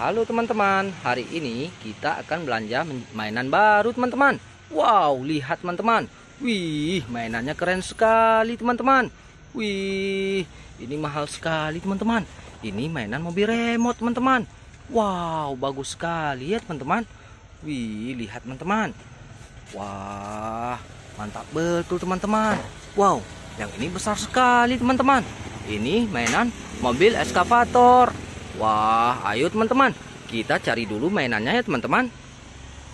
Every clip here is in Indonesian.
Halo teman-teman, hari ini kita akan belanja mainan baru teman-teman Wow, lihat teman-teman Wih, mainannya keren sekali teman-teman Wih, ini mahal sekali teman-teman Ini mainan mobil remote teman-teman Wow, bagus sekali ya teman-teman Wih, lihat teman-teman Wah, mantap betul teman-teman Wow, yang ini besar sekali teman-teman Ini mainan mobil eskavator Wah, ayo teman-teman, kita cari dulu mainannya ya teman-teman.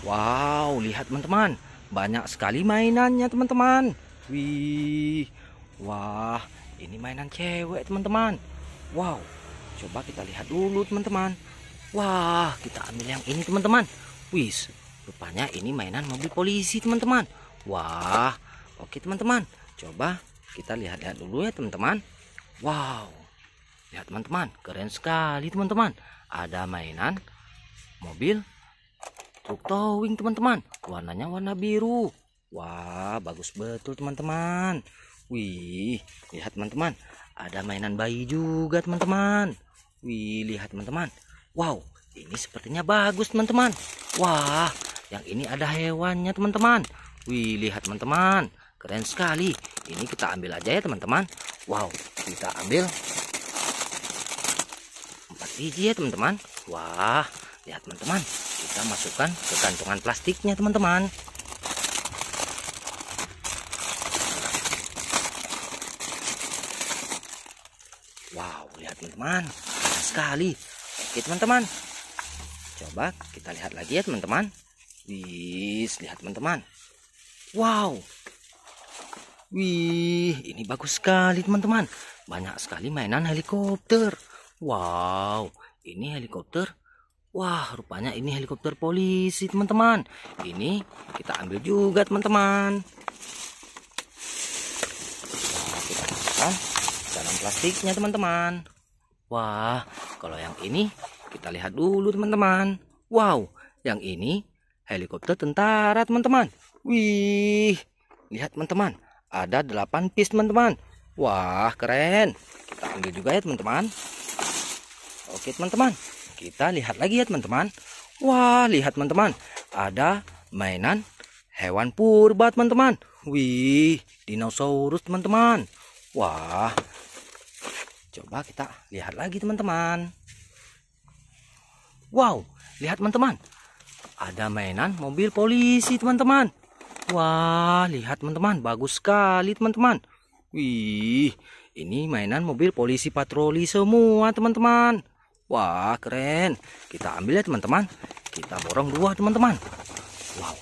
Wow, lihat teman-teman, banyak sekali mainannya teman-teman. Wih, wah, ini mainan cewek teman-teman. Wow, coba kita lihat dulu teman-teman. Wah, kita ambil yang ini teman-teman. Wih, rupanya ini mainan mobil polisi teman-teman. Wah, oke teman-teman, coba kita lihat-lihat dulu ya teman-teman. Wow. Lihat ya, teman-teman, keren sekali teman-teman. Ada mainan mobil truk towing teman-teman. Warnanya warna biru. Wah, bagus betul teman-teman. Wih, lihat teman-teman. Ada mainan bayi juga teman-teman. Wih, lihat teman-teman. Wow, ini sepertinya bagus teman-teman. Wah, yang ini ada hewannya teman-teman. Wih, lihat teman-teman. Keren sekali. Ini kita ambil aja ya teman-teman. Wow, kita ambil Biji ya teman-teman wah lihat teman-teman kita masukkan ke kantongan plastiknya teman-teman wow lihat teman-teman sekali oke teman-teman coba kita lihat lagi ya teman-teman Wis, lihat teman-teman wow wih ini bagus sekali teman-teman banyak sekali mainan helikopter Wow, ini helikopter. Wah, rupanya ini helikopter polisi, teman-teman. Ini kita ambil juga, teman-teman. Nah, kita masukkan dalam plastiknya, teman-teman. Wah, kalau yang ini kita lihat dulu, teman-teman. Wow, yang ini helikopter tentara, teman-teman. Wih, lihat, teman-teman. Ada 8 piece, teman-teman. Wah, keren. Kita ambil juga ya, teman-teman. Oke teman-teman, kita lihat lagi ya teman-teman. Wah, lihat teman-teman, ada mainan hewan purba teman-teman. Wih, dinosaurus teman-teman. Wah, coba kita lihat lagi teman-teman. Wow, lihat teman-teman. Ada mainan mobil polisi teman-teman. Wah, lihat teman-teman, bagus sekali teman-teman. Wih, ini mainan mobil polisi patroli semua teman-teman. Wah, keren. Kita ambil ya, teman-teman. Kita borong dua, teman-teman. Wow.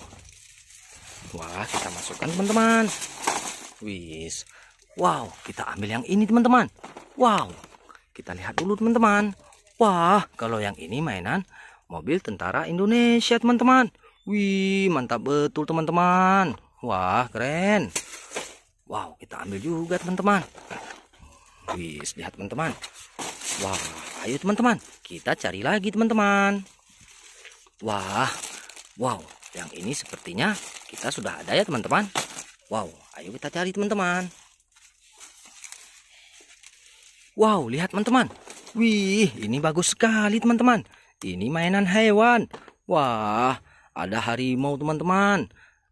Wah, kita masukkan, teman-teman. Wis. Wow, kita ambil yang ini, teman-teman. Wow. Kita lihat dulu, teman-teman. Wah, kalau yang ini mainan mobil tentara Indonesia, teman-teman. Wih, mantap betul, teman-teman. Wah, keren. Wow, kita ambil juga, teman-teman. Wis, lihat, teman-teman. Wah, wow. Ayo teman-teman, kita cari lagi teman-teman. Wah, wow, yang ini sepertinya kita sudah ada ya teman-teman. Wow, ayo kita cari teman-teman. Wow, lihat teman-teman. Wih, ini bagus sekali teman-teman. Ini mainan hewan. Wah, ada harimau teman-teman.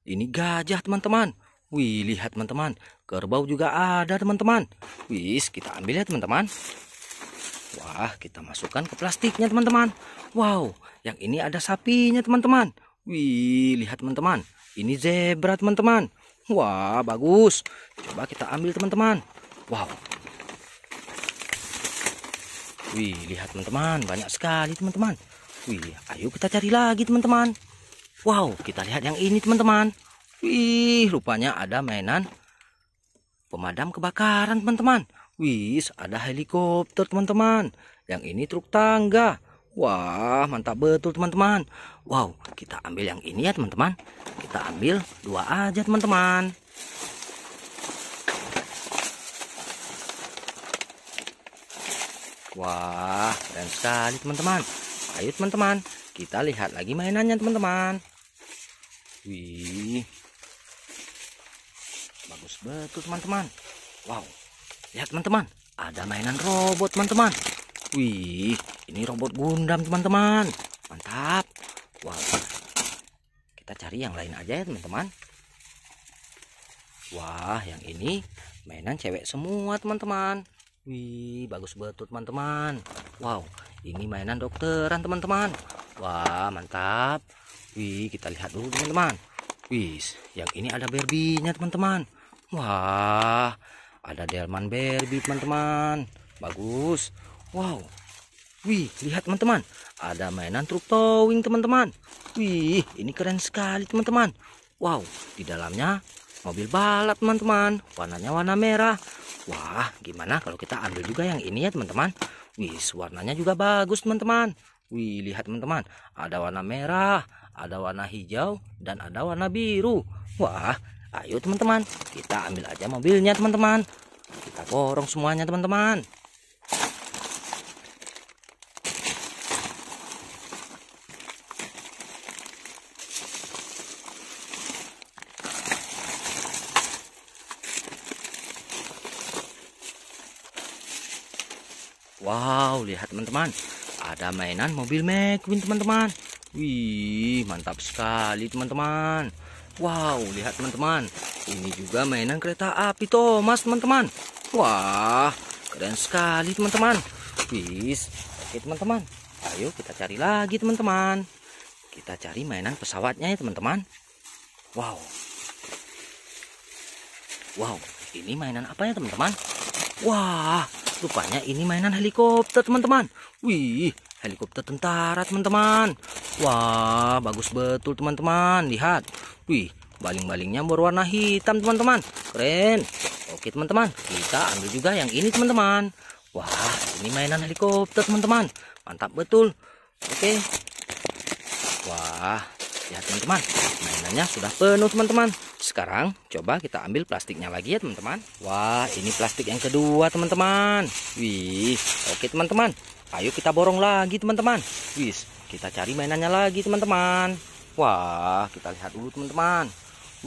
Ini gajah teman-teman. Wih, lihat teman-teman. Kerbau juga ada teman-teman. Wih, kita ambil ya teman-teman. Wah, kita masukkan ke plastiknya, teman-teman. Wow, yang ini ada sapinya, teman-teman. Wih, lihat teman-teman. Ini zebra, teman-teman. Wah, bagus. Coba kita ambil, teman-teman. Wow. Wih, lihat teman-teman. Banyak sekali, teman-teman. Wih, ayo kita cari lagi, teman-teman. Wow, kita lihat yang ini, teman-teman. Wih, rupanya ada mainan pemadam kebakaran, teman-teman. Wis, ada helikopter teman-teman. Yang ini truk tangga. Wah, mantap betul teman-teman. Wow, kita ambil yang ini ya teman-teman. Kita ambil dua aja teman-teman. Wah, keren sekali teman-teman. Ayo teman-teman, kita lihat lagi mainannya teman-teman. Wih, bagus betul teman-teman. Wow, Lihat teman-teman, ada mainan robot teman-teman. Wih, ini robot Gundam teman-teman. Mantap. Wow. Kita cari yang lain aja ya teman-teman. Wah, yang ini mainan cewek semua teman-teman. Wih, bagus betul teman-teman. Wow, ini mainan dokteran teman-teman. Wah, mantap. Wih, kita lihat dulu teman-teman. Wih, yang ini ada berbinya teman-teman. Wah, ada delman berbi teman-teman bagus wow wih lihat teman-teman ada mainan truk towing teman-teman wih ini keren sekali teman-teman wow di dalamnya mobil balap teman-teman warnanya warna merah wah gimana kalau kita ambil juga yang ini ya teman-teman wih warnanya juga bagus teman-teman Wih, lihat teman-teman, ada warna merah, ada warna hijau, dan ada warna biru. Wah, ayo teman-teman kita ambil aja mobilnya teman-teman kita borong semuanya teman-teman Wow, lihat teman-teman. Ada mainan mobil McQueen teman-teman. Wih, mantap sekali teman-teman. Wow, lihat teman-teman. Ini juga mainan kereta api Thomas, teman-teman. Wah, keren sekali, teman-teman. Bis, oke teman-teman. Ayo kita cari lagi, teman-teman. Kita cari mainan pesawatnya ya, teman-teman. Wow. Wow, ini mainan apa ya, teman-teman? Wah, rupanya ini mainan helikopter, teman-teman. Wih, helikopter tentara teman-teman wah bagus betul teman-teman lihat wih baling-balingnya berwarna hitam teman-teman keren oke teman-teman kita ambil juga yang ini teman-teman wah ini mainan helikopter teman-teman mantap betul oke wah Ya teman-teman, mainannya sudah penuh teman-teman. Sekarang coba kita ambil plastiknya lagi ya teman-teman. Wah, ini plastik yang kedua teman-teman. Wih, oke teman-teman. Ayo kita borong lagi teman-teman. Wih, kita cari mainannya lagi teman-teman. Wah, kita lihat dulu teman-teman.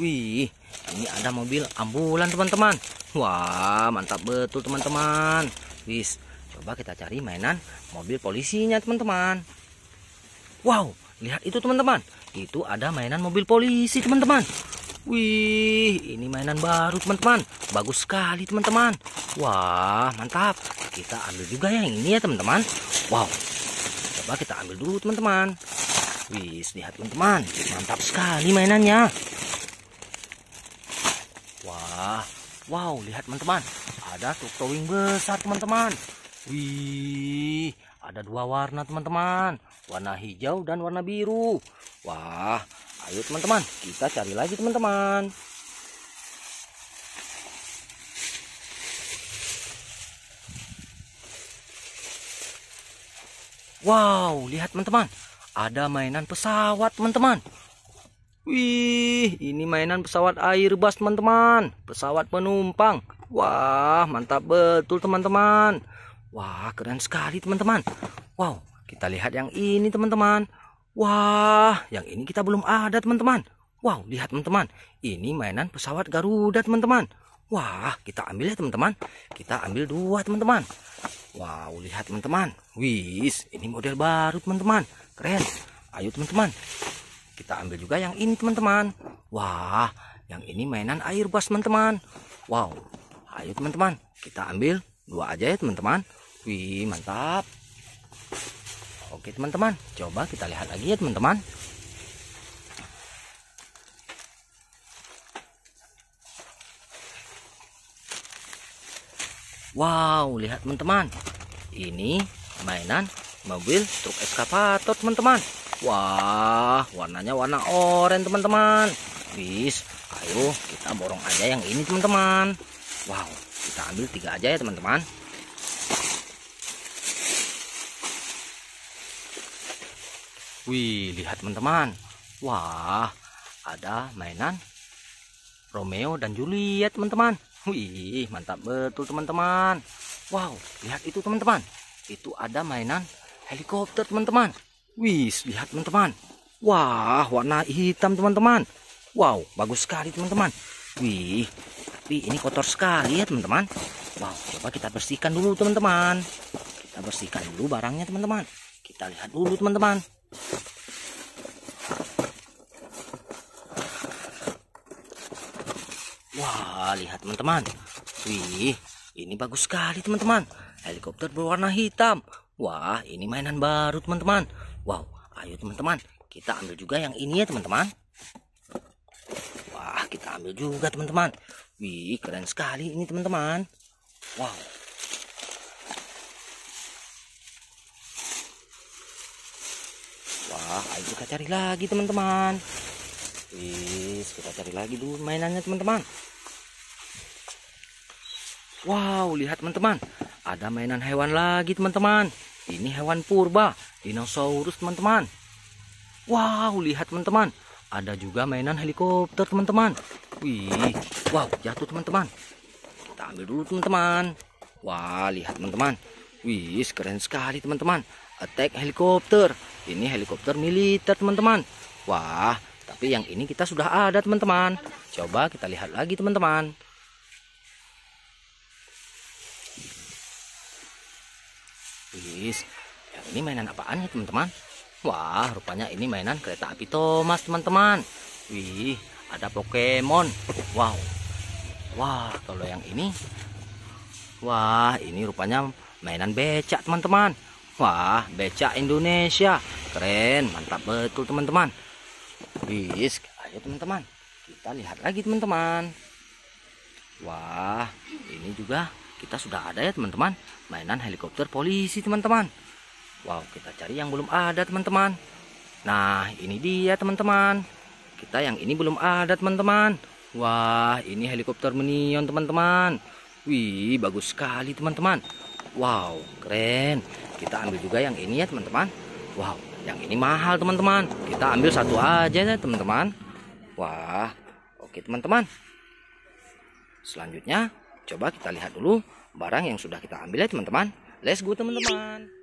Wih, ini ada mobil ambulan teman-teman. Wah, mantap betul teman-teman. Wih, coba kita cari mainan mobil polisinya teman-teman. Wow, lihat itu teman-teman itu ada mainan mobil polisi teman-teman Wih, ini mainan baru teman-teman. Bagus sekali teman-teman. Wah, mantap. Kita ambil juga yang ini ya teman-teman. Wow, coba kita ambil dulu teman-teman. Wih, lihat teman-teman. Mantap sekali mainannya. Wah, wow, lihat teman-teman. Ada truk towing besar teman-teman. Wih, ada dua warna teman-teman. Warna hijau dan warna biru. Wah, ayo teman-teman, kita cari lagi teman-teman. Wow, lihat teman-teman. Ada mainan pesawat teman-teman. Wih, ini mainan pesawat air bus teman-teman. Pesawat penumpang. Wah, mantap betul teman-teman. Wah, keren sekali teman-teman. Wow, kita lihat yang ini teman-teman. Wah, yang ini kita belum ada teman-teman. Wow, lihat teman-teman. Ini mainan pesawat Garuda teman-teman. Wah, kita ambil ya teman-teman. Kita ambil dua teman-teman. Wow, lihat teman-teman. Wis, ini model baru teman-teman. Keren. Ayo teman-teman. Kita ambil juga yang ini teman-teman. Wah, yang ini mainan air bas teman-teman. Wow, ayo teman-teman. Kita ambil dua aja ya teman-teman. Wih, mantap. Oke teman-teman, coba kita lihat lagi ya teman-teman. Wow, lihat teman-teman. Ini mainan mobil truk eskavator teman-teman. Wah, warnanya warna oranye teman-teman. Bis, ayo kita borong aja yang ini teman-teman. Wow, kita ambil tiga aja ya teman-teman. Wih, lihat teman-teman. Wah, ada mainan Romeo dan Juliet, teman-teman. Wih, mantap betul, teman-teman. Wow, lihat itu, teman-teman. Itu ada mainan helikopter, teman-teman. Wih, lihat, teman-teman. Wah, warna hitam, teman-teman. Wow, bagus sekali, teman-teman. Wih, tapi ini kotor sekali ya, teman-teman. Wow, coba kita bersihkan dulu, teman-teman. Kita bersihkan dulu barangnya, teman-teman. Kita lihat dulu, teman-teman. Wah, lihat teman-teman. Wih, ini bagus sekali teman-teman. Helikopter berwarna hitam. Wah, ini mainan baru teman-teman. Wow, ayo teman-teman. Kita ambil juga yang ini ya teman-teman. Wah, kita ambil juga teman-teman. Wih, keren sekali ini teman-teman. Wow, ah ayo kita cari lagi teman-teman wis kita cari lagi dulu mainannya teman-teman wow lihat teman-teman ada mainan hewan lagi teman-teman ini hewan purba dinosaurus teman-teman wow lihat teman-teman ada juga mainan helikopter teman-teman wih wow jatuh teman-teman kita ambil dulu teman-teman wah lihat teman-teman wih keren sekali teman-teman attack helikopter. Ini helikopter militer, teman-teman. Wah, tapi yang ini kita sudah ada, teman-teman. Coba kita lihat lagi, teman-teman. Wis, yang ini mainan apaan ya, teman-teman? Wah, rupanya ini mainan kereta api Thomas, teman-teman. Wih, ada Pokemon. Wow. Wah, kalau yang ini Wah, ini rupanya mainan becak, teman-teman. Wah, becak Indonesia. Keren, mantap betul teman-teman. Bis, ayo teman-teman. Kita lihat lagi teman-teman. Wah, ini juga kita sudah ada ya teman-teman. Mainan helikopter polisi teman-teman. Wow, kita cari yang belum ada teman-teman. Nah, ini dia teman-teman. Kita yang ini belum ada teman-teman. Wah, ini helikopter menion teman-teman. Wih, bagus sekali teman-teman. Wow, keren. Kita ambil juga yang ini ya, teman-teman. Wow, yang ini mahal, teman-teman. Kita ambil satu aja ya, teman-teman. Wah, oke, teman-teman. Selanjutnya, coba kita lihat dulu barang yang sudah kita ambil ya, teman-teman. Let's go, teman-teman.